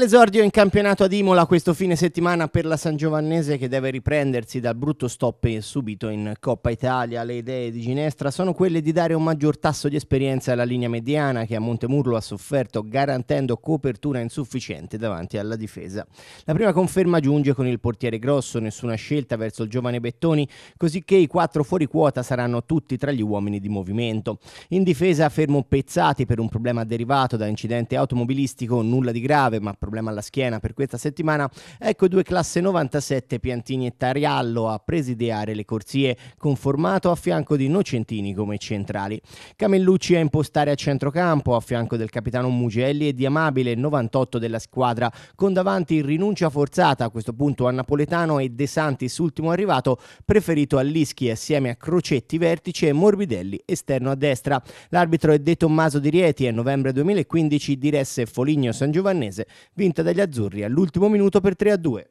Nell'esordio in campionato ad Imola questo fine settimana per la San Giovannese che deve riprendersi dal brutto stop subito in Coppa Italia, le idee di Ginestra sono quelle di dare un maggior tasso di esperienza alla linea mediana che a Montemurlo ha sofferto garantendo copertura insufficiente davanti alla difesa. La prima conferma giunge con il portiere grosso, nessuna scelta verso il giovane Bettoni, così che i quattro fuori quota saranno tutti tra gli uomini di movimento. In difesa fermo Pezzati per un problema derivato da incidente automobilistico, nulla di grave ma probabilmente problema alla schiena per questa settimana, ecco due classe 97 Piantini e Tariallo a presidiare le corsie con formato a fianco di Nocentini come centrali. Camellucci a impostare a centrocampo a fianco del capitano Mugelli e di Amabile 98 della squadra con davanti rinuncia forzata a questo punto a Napoletano e De Santis ultimo arrivato preferito a Lischi assieme a Crocetti vertice e Morbidelli esterno a destra. L'arbitro è De Tommaso di Rieti e novembre 2015 diresse Foligno San Giovannese vinta dagli azzurri all'ultimo minuto per 3 a 2.